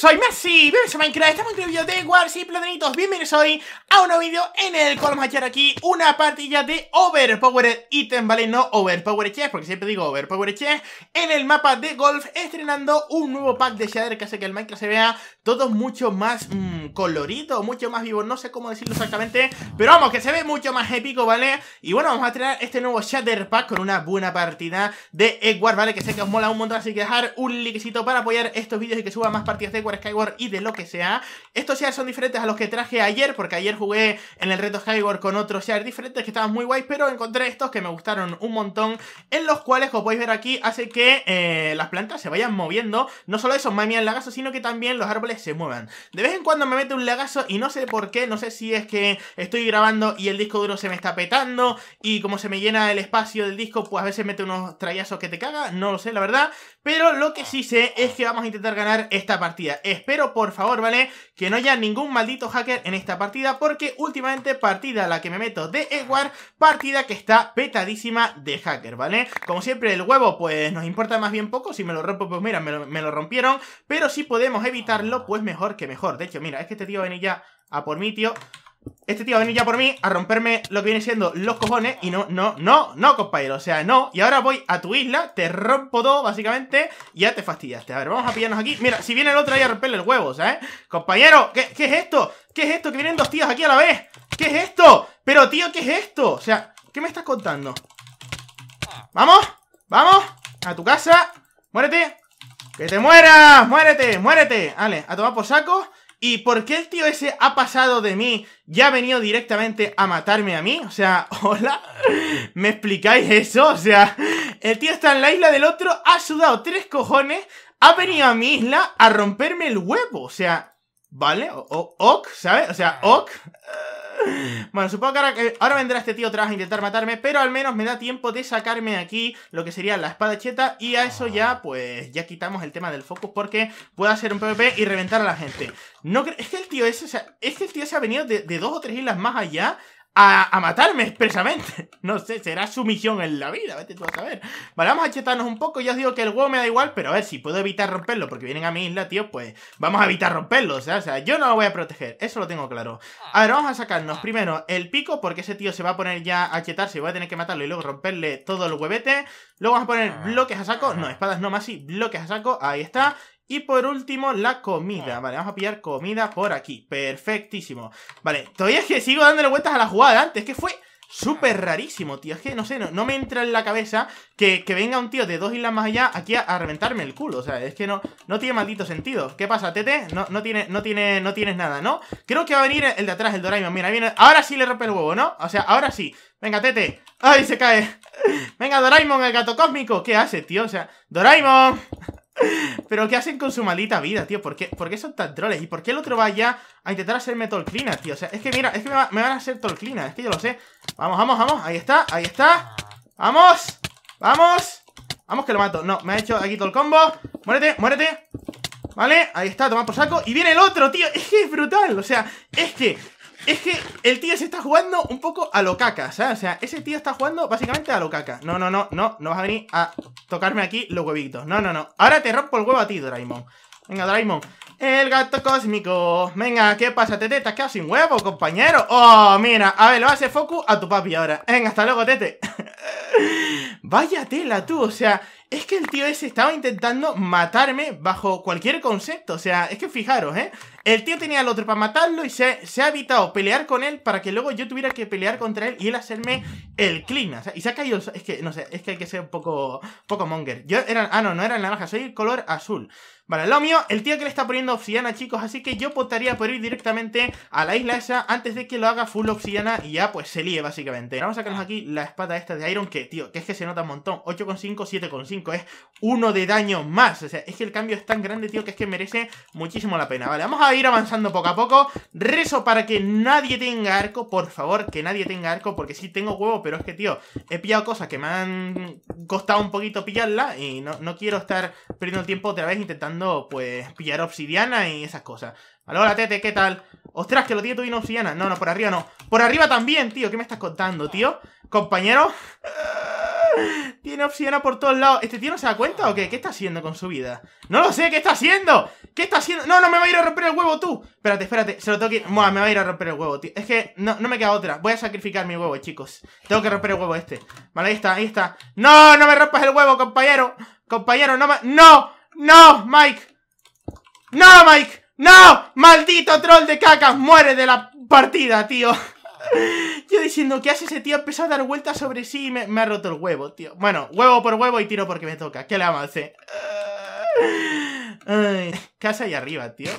soy Messi, bienvenidos a Minecraft, estamos en un video de Wars y Planetitos Bienvenidos hoy a un nuevo vídeo en el cual vamos a echar aquí una partida de Overpowered Item, ¿vale? No Overpowered Chess, porque siempre digo Overpowered Chess En el mapa de golf, estrenando un nuevo pack de shader que hace que el Minecraft se vea todo mucho más mm, colorito mucho más vivo No sé cómo decirlo exactamente, pero vamos, que se ve mucho más épico, ¿vale? Y bueno, vamos a estrenar este nuevo shader pack con una buena partida de Edward, ¿vale? Que sé que os mola un montón, así que dejar un likecito para apoyar estos vídeos y que suba más partidas de Edward Skyward y de lo que sea. Estos ya son diferentes a los que traje ayer, porque ayer jugué en el reto Skyward con otros shards diferentes que estaban muy guays, pero encontré estos que me gustaron un montón, en los cuales, como podéis ver aquí, hace que eh, las plantas se vayan moviendo. No solo eso, mami el lagazo, sino que también los árboles se muevan. De vez en cuando me mete un lagazo y no sé por qué, no sé si es que estoy grabando y el disco duro se me está petando y como se me llena el espacio del disco, pues a veces mete unos trayazos que te caga, no lo sé la verdad, pero lo que sí sé es que vamos a intentar ganar esta partida. Espero, por favor, ¿vale? Que no haya ningún maldito hacker en esta partida, porque últimamente partida a la que me meto de Edward, partida que está petadísima de hacker, ¿vale? Como siempre, el huevo, pues nos importa más bien poco, si me lo rompo, pues mira, me lo, rompieron, pero si podemos evitarlo, pues mejor que mejor. De hecho, mira, es que este tío venía ya a por mi tío... Este tío va a venir ya por mí a romperme lo que viene siendo los cojones Y no, no, no, no, compañero, o sea, no Y ahora voy a tu isla, te rompo todo, básicamente Y ya te fastidiaste A ver, vamos a pillarnos aquí Mira, si viene el otro ahí a romperle el huevo, ¿sabes? Compañero, ¿qué, ¿qué es esto? ¿Qué es esto? Que vienen dos tíos aquí a la vez ¿Qué es esto? Pero, tío, ¿qué es esto? O sea, ¿qué me estás contando? ¿Vamos? ¿Vamos? A tu casa Muérete ¡Que te mueras! ¡Muérete! ¡Muérete! Vale, a tomar por saco ¿Y por qué el tío ese ha pasado de mí y ha venido directamente a matarme a mí? O sea, hola, ¿me explicáis eso? O sea, el tío está en la isla del otro, ha sudado tres cojones, ha venido a mi isla a romperme el huevo. O sea, ¿vale? O, ok, ¿sabes? O sea, ok. Bueno, supongo que ahora, vendrá este tío atrás a intentar matarme, pero al menos me da tiempo de sacarme aquí lo que sería la espada cheta y a eso ya, ah. pues, ya quitamos el tema del focus porque pueda hacer un PvP y reventar a la gente. No es que el tío ese, es el tío se ha venido de, de dos o tres islas más allá a, matarme expresamente. No sé, será su misión en la vida, vete tú a saber. Vale, vamos a chetarnos un poco. Ya os digo que el huevo me da igual, pero a ver, si puedo evitar romperlo porque vienen a mi isla, tío, pues vamos a evitar romperlo. O sea, o sea yo no lo voy a proteger, eso lo tengo claro. A ver, vamos a sacarnos ah. primero el pico porque ese tío se va a poner ya a chetarse y voy a tener que matarlo y luego romperle todo el huevete. Luego vamos a poner ah. bloques a saco, no, espadas no más, sí, bloques a saco, ahí está. Y por último, la comida. Ah. Vale, vamos a pillar comida por aquí. Perfectísimo. Vale, todavía es que sigo dándole vueltas a la jugada antes, que fue súper ah. rarísimo, tío. Es que, no sé, no, me entra en la cabeza que, venga un tío de dos islas más allá aquí a, reventarme el culo. O sea, es que no, no tiene maldito sentido. ¿Qué pasa, Tete? No, no, tiene, no, tiene, no tienes nada, ¿no? Creo que va a venir el de atrás, el Doraemon. Mira, viene... Ahora sí le rompe el huevo, ¿no? O sea, ahora sí. Venga, Tete. ¡Ay, se cae! Venga, Doraemon, el gato cósmico. ¿Qué hace, tío? O sea, Doraemon... Pero ¿qué hacen con su maldita vida, tío? ¿Por qué, son tan troles? ¿Y por qué el otro va ya a intentar hacerme Tolclina, tío? O sea, es que mira, es que me, van a hacer tolcina es que yo lo sé. Vamos, vamos, vamos, ahí está, ahí está. ¡Vamos! ¡Vamos! Vamos que lo mato. No, me ha hecho aquí todo el combo. Muérete, muérete. Vale, ahí está, toma por saco. Y viene el otro, tío. Es que es brutal. O sea, es que es que el tío se está jugando un poco a lo caca, ¿sabes? O sea, ese tío está jugando básicamente a lo caca. No, no, no, no, no vas a venir a tocarme aquí los huevitos. No, no, no. Ahora te rompo el huevo a ti, Draymond. Venga, Draymond. El gato cósmico. Venga, ¿qué pasa? Tete, te has quedado sin huevo, compañero. Oh, mira. A ver, lo hace Focus a tu papi ahora. Venga, hasta luego, Tete. Vaya tela, tú. O sea, es que el tío ese estaba intentando matarme bajo cualquier concepto. O sea, es que fijaros, ¿eh? El tío tenía al otro para matarlo y se, se, ha evitado pelear con él para que luego yo tuviera que pelear contra él y él hacerme el clima O sea, y se ha caído Es que, no sé, es que hay que ser un poco, poco monger. Yo era... Ah, no, no era la naranja, soy color azul. Vale, lo mío, el tío que le está poniendo obsidiana, chicos, así que yo votaría por ir directamente a la isla esa antes de que lo haga full obsidiana y ya pues se líe básicamente. vamos a sacarnos aquí la espada esta de Iron que, tío, que es que se nota un montón. 8,5, 7,5, es uno de daño más. O sea, es que el cambio es tan grande, tío, que es que merece muchísimo la pena. Vale, vamos a ir avanzando poco a poco. Rezo para que nadie tenga arco, por favor, que nadie tenga arco, porque si tengo huevo, pero es que, tío, he pillado cosas que me han costado un poquito pillarla y no, quiero estar perdiendo tiempo otra vez intentando, pues, pillar obsidiana y esas cosas. Hola, Tete, ¿qué tal? Ostras, que lo tiene todo en obsidiana. No, no, por arriba no. Por arriba también, tío. ¿Qué me estás contando, tío? Compañero. tiene obsidiana por todos lados. ¿Este tío no se da cuenta o qué? ¿Qué está haciendo con su vida? ¡No lo sé! ¿Qué está haciendo? ¿Qué está haciendo? ¡No, no me va a ir a romper el huevo tú! Espérate, espérate. Se lo tengo que... Mua, me va a ir a romper el huevo, tío. Es que no, no me queda otra. Voy a sacrificar mi huevo, chicos. Tengo que romper el huevo este. Vale, ahí está, ahí está. ¡No! ¡No me rompas el huevo, compañero! Compañero, no me... ¡No! ¡No, Mike! ¡No, Mike! ¡No! ¡Maldito troll de cacas! ¡Muere de la partida, tío! Yo diciendo, ¿qué hace ese tío? Empezó a dar vueltas sobre sí y me, ha roto el huevo, tío. Bueno, huevo por huevo y tiro porque me toca. ¿Qué le vamos ¿Qué hace ahí arriba, tío?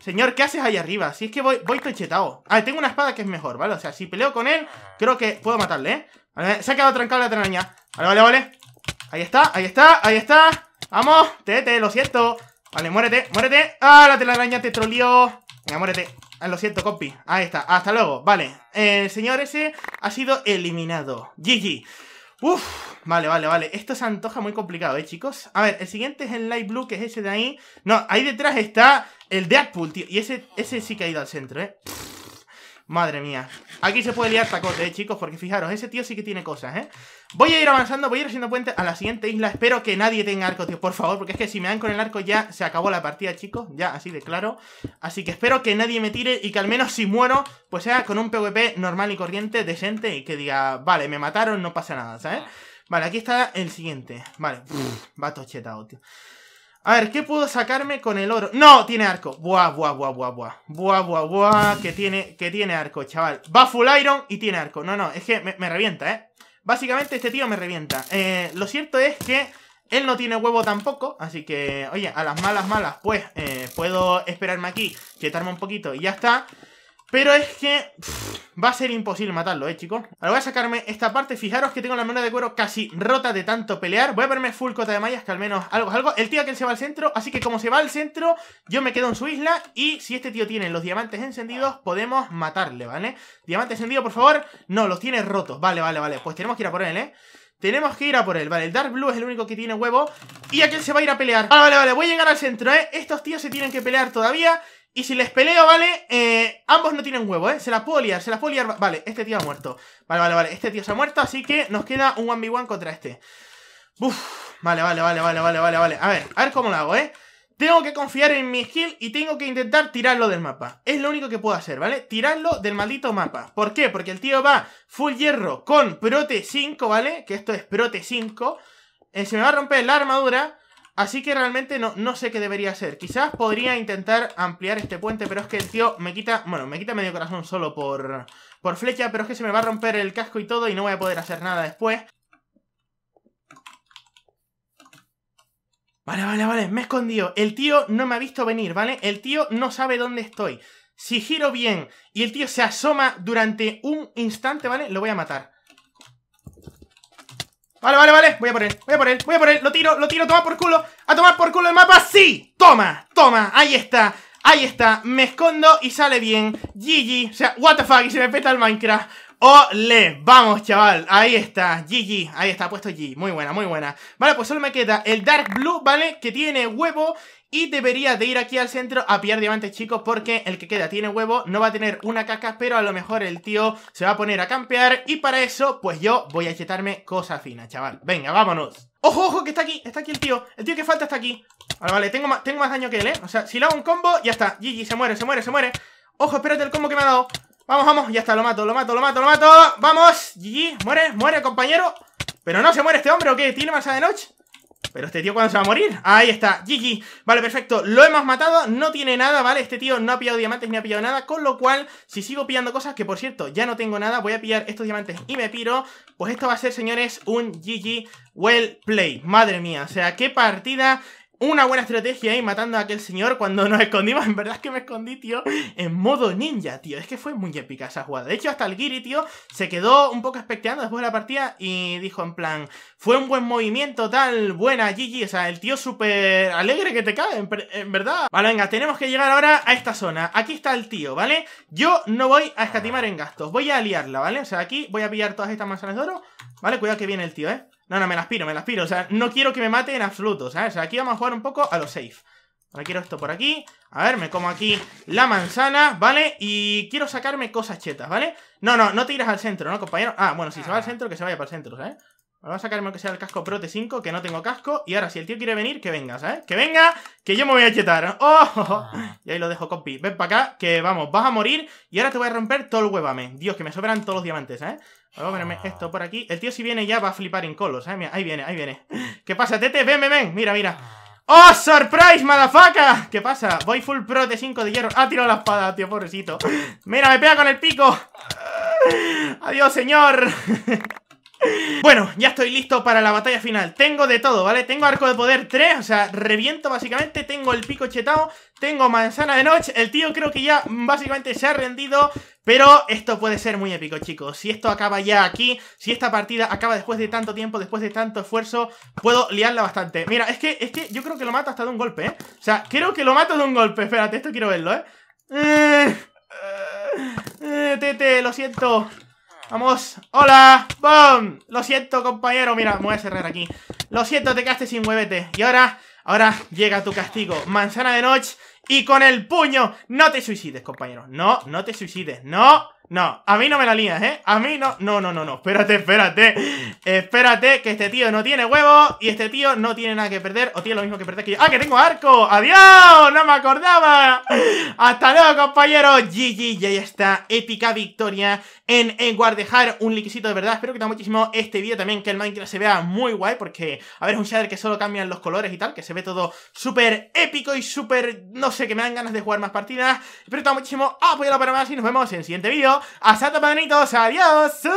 Señor, ¿qué haces ahí arriba? Si es que voy, voy tochetado. Ah, tengo una espada que es mejor, ¿vale? O sea, si peleo con él, creo que puedo matarle, ¿eh? Vale, se ha quedado trancado la traña. Vale, vale, vale. Ahí está, ahí está, ahí está. Vamos, tete, lo siento. Vale, muérete, muérete. ¡Ah, la telaraña te troleó! Venga, muérete. Ah, lo siento, compi. Ahí está. Hasta luego. Vale. El señor ese ha sido eliminado. GG. Uf, vale, vale, vale. Esto se antoja muy complicado, ¿eh, chicos? A ver, el siguiente es el light blue, que es ese de ahí. No, ahí detrás está el Deadpool, tío. Y ese, ese sí que ha ido al centro, ¿eh? madre mía. Aquí se puede liar tacote, ¿eh, chicos, porque fijaros, ese tío sí que tiene cosas, ¿eh? Voy a ir avanzando, voy a ir haciendo puente a la siguiente isla. Espero que nadie tenga arco, tío, por favor, porque es que si me dan con el arco ya se acabó la partida, chicos. Ya, así de claro. Así que espero que nadie me tire y que al menos si muero, pues sea con un PvP normal y corriente, decente, y que diga, vale, me mataron, no pasa nada, ¿sabes? Vale, aquí está el siguiente. Vale, va tochetado, tío. A ver, ¿qué puedo sacarme con el oro? ¡No! Tiene arco. Buah, buah, buah, buah, buah. Buah, buah, buah. Que tiene, que tiene arco, chaval. Va full iron y tiene arco. No, no, es que me, revienta, ¿eh? Básicamente este tío me revienta. Eh, lo cierto es que él no tiene huevo tampoco, así que, oye, a las malas malas, pues, eh, puedo esperarme aquí, quietarme un poquito y ya está. Pero es que... Va a ser imposible matarlo, eh, chicos. Ahora voy a sacarme esta parte. Fijaros que tengo la mano de cuero casi rota de tanto pelear. Voy a verme full cota de mallas, que al menos algo algo. El tío aquel se va al centro, así que como se va al centro, yo me quedo en su isla. Y si este tío tiene los diamantes encendidos, podemos matarle, ¿vale? Diamante encendido, por favor. No, los tiene rotos. Vale, vale, vale. Pues tenemos que ir a por él, ¿eh? Tenemos que ir a por él, vale, el Dark Blue es el único que tiene huevo Y aquel se va a ir a pelear Vale, vale, vale, voy a llegar al centro, eh Estos tíos se tienen que pelear todavía y si les peleo, ¿vale? Eh, ambos no tienen huevo, ¿eh? Se las puedo liar, se las puedo liar. Vale, este tío ha muerto. Vale, vale, vale. Este tío se ha muerto, así que nos queda un 1v1 contra este. vale, vale, vale, vale, vale, vale, vale. A ver, a ver cómo lo hago, ¿eh? Tengo que confiar en mi skill y tengo que intentar tirarlo del mapa. Es lo único que puedo hacer, ¿vale? Tirarlo del maldito mapa. ¿Por qué? Porque el tío va full hierro con prote 5, ¿vale? Que esto es prote 5. Eh, se me va a romper la armadura. Así que realmente no, no sé qué debería hacer. Quizás podría intentar ampliar este puente, pero es que el tío me quita... Bueno, me quita medio corazón solo por, por flecha, pero es que se me va a romper el casco y todo y no voy a poder hacer nada después. Vale, vale, vale, me he escondido. El tío no me ha visto venir, ¿vale? El tío no sabe dónde estoy. Si giro bien y el tío se asoma durante un instante, ¿vale? Lo voy a matar. Vale, vale, vale, voy a por él, voy a por él, voy a por él Lo tiro, lo tiro, toma por culo A tomar por culo el mapa, sí, toma, toma Ahí está, ahí está Me escondo y sale bien, GG O sea, what the fuck, y se me peta el Minecraft ¡Ole! Vamos, chaval, ahí está GG, ahí está, puesto G Muy buena, muy buena Vale, pues solo me queda el Dark Blue, ¿vale? Que tiene huevo y debería de ir aquí al centro a pillar diamantes, chicos, porque el que queda tiene huevo, no va a tener una caca, pero a lo mejor el tío se va a poner a campear. Y para eso, pues yo voy a chetarme cosa fina, chaval. Venga, vámonos. ¡Ojo, ojo, que está aquí! Está aquí el tío. El tío que falta está aquí. Vale, vale, tengo más, tengo más daño que él, ¿eh? O sea, si le hago un combo, ya está. GG, se muere, se muere, se muere. Ojo, espérate el combo que me ha dado. Vamos, vamos, ya está, lo mato, lo mato, lo mato, lo mato. ¡Vamos! GG, muere, muere, compañero. Pero no se muere este hombre, ¿o qué? ¿Tiene masa de noche? Pero este tío, ¿cuándo se va a morir? Ahí está, GG. Vale, perfecto. Lo hemos matado, no tiene nada, ¿vale? Este tío no ha pillado diamantes ni ha pillado nada, con lo cual, si sigo pillando cosas, que por cierto, ya no tengo nada, voy a pillar estos diamantes y me piro, pues esto va a ser, señores, un GG well play. Madre mía, o sea, qué partida una buena estrategia ahí matando a aquel señor cuando nos escondimos. En verdad es que me escondí, tío, en modo ninja, tío. Es que fue muy épica esa jugada. De hecho, hasta el Giri, tío, se quedó un poco expecteando después de la partida y dijo en plan, fue un buen movimiento, tal, buena, gigi O sea, el tío súper alegre que te cae, en, en, verdad. Vale, venga, tenemos que llegar ahora a esta zona. Aquí está el tío, ¿vale? Yo no voy a escatimar en gastos. Voy a liarla, ¿vale? O sea, aquí voy a pillar todas estas manzanas de oro. Vale, cuidado que viene el tío, ¿eh? No, no, me las piro, me las piro. O sea, no quiero que me mate en absoluto, ¿sabes? O sea, aquí vamos a jugar un poco a los safe. Ahora quiero esto por aquí. A ver, me como aquí la manzana, ¿vale? Y quiero sacarme cosas chetas, ¿vale? No, no, no te irás al centro, ¿no, compañero? Ah, bueno, si se va al ah. centro, que se vaya para el centro, ¿sabes? Ahora a sacarme que sea el casco Prote 5, que no tengo casco. Y ahora, si el tío quiere venir, que venga, ¿sabes? Que venga, que yo me voy a chetar. ¡Oh! Ah. Y ahí lo dejo, compi. Ven para acá, que vamos, vas a morir. Y ahora te voy a romper todo el huevame. Dios, que me sobran todos los diamantes, ¿eh? Vamos a ponerme esto por aquí. El tío si viene ya va a flipar en colos, ¿eh? ahí viene, ahí viene. ¿Qué pasa, Tete? Ven, ven, ven. Mira, mira. ¡Oh, surprise, madafaca! ¿Qué pasa? Voy full pro de 5 de hierro. Ha tirado la espada, tío, pobrecito. Mira, me pega con el pico. Adiós, señor. Bueno, ya estoy listo para la batalla final Tengo de todo, ¿vale? Tengo arco de poder 3 O sea, reviento básicamente Tengo el pico chetado Tengo manzana de noche El tío creo que ya básicamente se ha rendido Pero esto puede ser muy épico, chicos Si esto acaba ya aquí Si esta partida acaba después de tanto tiempo Después de tanto esfuerzo Puedo liarla bastante Mira, es que, es que yo creo que lo mato hasta de un golpe, ¿eh? O sea, creo que lo mato de un golpe Espérate, esto quiero verlo, ¿eh? eh, eh tete, lo siento Vamos, hola, boom Lo siento, compañero, mira, me voy a cerrar aquí Lo siento, te quedaste sin huevete Y ahora, ahora llega tu castigo Manzana de noche y con el puño No te suicides, compañero, no, no te suicides, no no, a mí no me la lías, ¿eh? A mí no... No, no, no, no. Espérate, espérate. Espérate que este tío no tiene huevo y este tío no tiene nada que perder o tiene lo mismo que perder que yo. ¡Ah, que tengo arco! ¡Adiós! ¡No me acordaba! ¡Hasta luego, compañeros! GG, y ahí está. Épica victoria en, Edward dejar un liquisito de verdad. Espero que te muchísimo este vídeo también, que el Minecraft se vea muy guay porque, a ver, es un shader que solo cambian los colores y tal, que se ve todo súper épico y súper... No sé, que me dan ganas de jugar más partidas. Espero que te muchísimo. lo para más y nos vemos en el siguiente vídeo. Hasta tu Adiós.